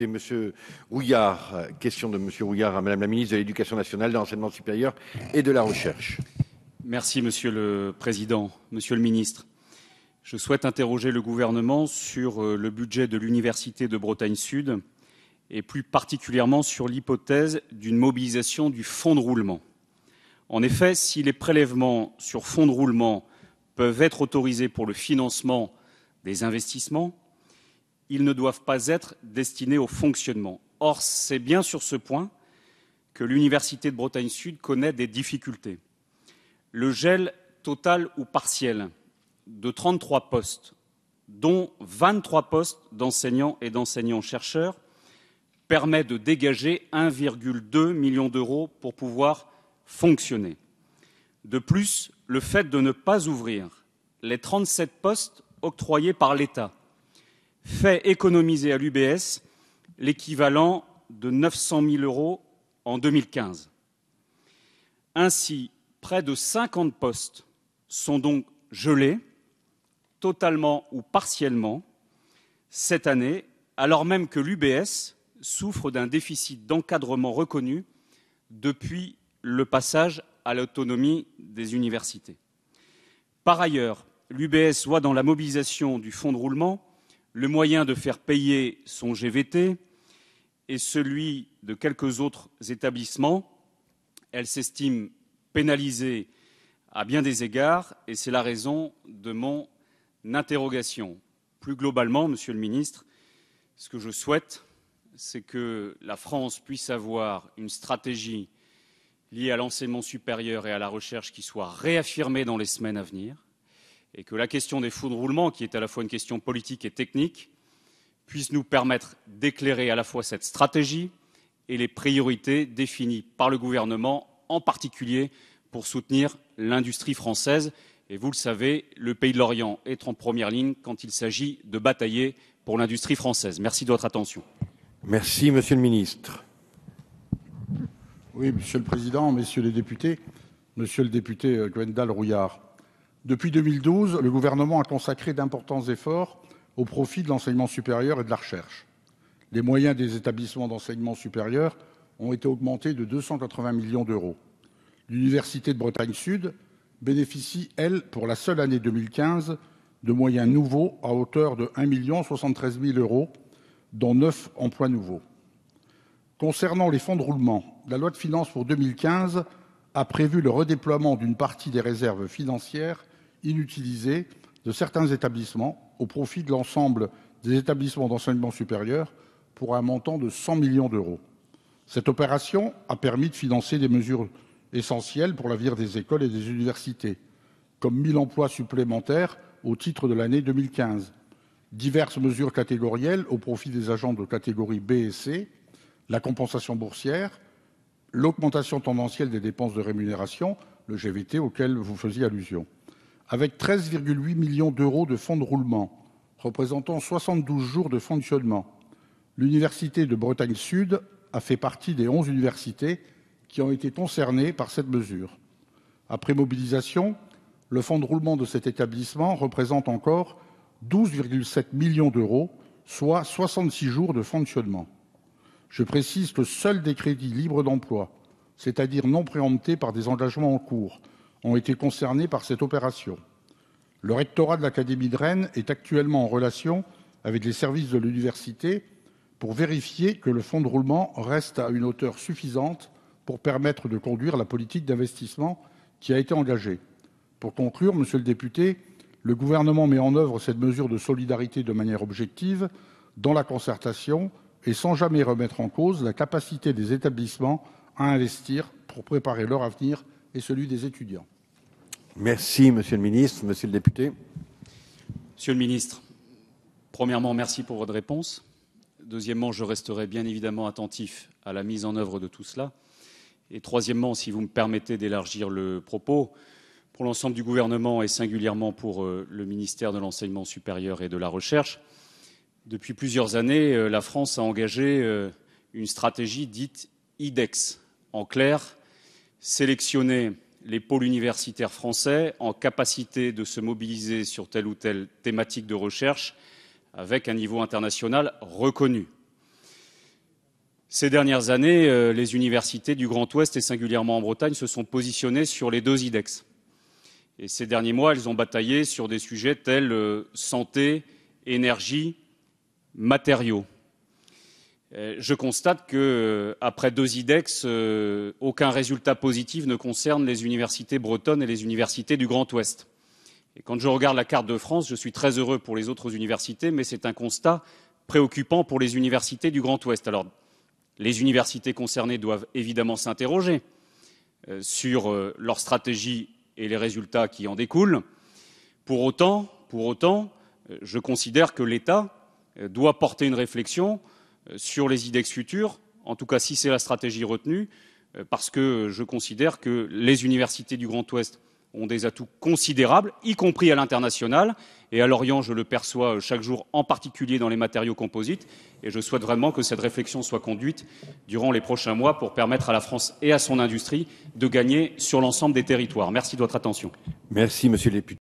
Monsieur euh, question de Monsieur à Madame la ministre de l'Éducation nationale, de l'enseignement supérieur et de la recherche. Merci monsieur le président, Monsieur le Ministre, je souhaite interroger le gouvernement sur euh, le budget de l'université de Bretagne Sud et plus particulièrement sur l'hypothèse d'une mobilisation du fonds de roulement. En effet, si les prélèvements sur fonds de roulement peuvent être autorisés pour le financement des investissements, ils ne doivent pas être destinés au fonctionnement. Or, c'est bien sur ce point que l'Université de Bretagne Sud connaît des difficultés. Le gel total ou partiel de 33 postes, dont 23 postes d'enseignants et d'enseignants-chercheurs, permet de dégager 1,2 million d'euros pour pouvoir fonctionner. De plus, le fait de ne pas ouvrir les 37 postes octroyés par l'État fait économiser à l'UBS l'équivalent de 900 000 euros en 2015. Ainsi, près de 50 postes sont donc gelés, totalement ou partiellement, cette année, alors même que l'UBS souffre d'un déficit d'encadrement reconnu depuis le passage à l'autonomie des universités. Par ailleurs, l'UBS voit dans la mobilisation du fonds de roulement le moyen de faire payer son GVT est celui de quelques autres établissements. Elle s'estime pénalisée à bien des égards et c'est la raison de mon interrogation. Plus globalement, Monsieur le ministre, ce que je souhaite, c'est que la France puisse avoir une stratégie liée à l'enseignement supérieur et à la recherche qui soit réaffirmée dans les semaines à venir, et que la question des fonds de roulement, qui est à la fois une question politique et technique, puisse nous permettre d'éclairer à la fois cette stratégie et les priorités définies par le gouvernement, en particulier pour soutenir l'industrie française. Et vous le savez, le pays de l'Orient est en première ligne quand il s'agit de batailler pour l'industrie française. Merci de votre attention. Merci, Monsieur le Ministre. Oui, Monsieur le Président, Messieurs les députés, Monsieur le député euh, Gwendal Rouillard, depuis 2012, le Gouvernement a consacré d'importants efforts au profit de l'enseignement supérieur et de la recherche. Les moyens des établissements d'enseignement supérieur ont été augmentés de 280 millions d'euros. L'université de Bretagne-Sud bénéficie, elle, pour la seule année 2015, de moyens nouveaux à hauteur de 1,73 million euros, dont 9 emplois nouveaux. Concernant les fonds de roulement, la loi de finances pour 2015 a prévu le redéploiement d'une partie des réserves financières inutilisés de certains établissements au profit de l'ensemble des établissements d'enseignement supérieur, pour un montant de 100 millions d'euros. Cette opération a permis de financer des mesures essentielles pour l'avenir des écoles et des universités, comme 1 emplois supplémentaires au titre de l'année 2015, diverses mesures catégorielles au profit des agents de catégorie B et C, la compensation boursière, l'augmentation tendancielle des dépenses de rémunération, le GVT auquel vous faisiez allusion avec 13,8 millions d'euros de fonds de roulement, représentant 72 jours de fonctionnement. L'université de Bretagne-Sud a fait partie des 11 universités qui ont été concernées par cette mesure. Après mobilisation, le fonds de roulement de cet établissement représente encore 12,7 millions d'euros, soit 66 jours de fonctionnement. Je précise que seuls des crédits libres d'emploi, c'est-à-dire non préemptés par des engagements en cours, ont été concernés par cette opération. Le rectorat de l'académie de Rennes est actuellement en relation avec les services de l'université pour vérifier que le fonds de roulement reste à une hauteur suffisante pour permettre de conduire la politique d'investissement qui a été engagée. Pour conclure, monsieur le député, le Gouvernement met en œuvre cette mesure de solidarité de manière objective, dans la concertation et sans jamais remettre en cause la capacité des établissements à investir pour préparer leur avenir et celui des étudiants. Merci, monsieur le ministre. Monsieur le député. Monsieur le ministre, premièrement, merci pour votre réponse. Deuxièmement, je resterai bien évidemment attentif à la mise en œuvre de tout cela. Et troisièmement, si vous me permettez d'élargir le propos, pour l'ensemble du gouvernement et singulièrement pour euh, le ministère de l'enseignement supérieur et de la recherche, depuis plusieurs années, euh, la France a engagé euh, une stratégie dite IDEX. En clair, sélectionnée les pôles universitaires français en capacité de se mobiliser sur telle ou telle thématique de recherche avec un niveau international reconnu. Ces dernières années, euh, les universités du Grand Ouest et singulièrement en Bretagne se sont positionnées sur les deux IDEX. Et ces derniers mois, elles ont bataillé sur des sujets tels euh, santé, énergie, matériaux. Euh, je constate qu'après euh, deux IDEX, euh, aucun résultat positif ne concerne les universités bretonnes et les universités du Grand Ouest. Et quand je regarde la carte de France, je suis très heureux pour les autres universités, mais c'est un constat préoccupant pour les universités du Grand Ouest. Alors, les universités concernées doivent évidemment s'interroger sur leur stratégie et les résultats qui en découlent. Pour autant, pour autant je considère que l'État doit porter une réflexion euh, sur les IDEX futurs, en tout cas si c'est la stratégie retenue, euh, parce que je considère que les universités du Grand Ouest ont des atouts considérables, y compris à l'international. Et à Lorient, je le perçois euh, chaque jour, en particulier dans les matériaux composites. Et je souhaite vraiment que cette réflexion soit conduite durant les prochains mois pour permettre à la France et à son industrie de gagner sur l'ensemble des territoires. Merci de votre attention. Merci, monsieur le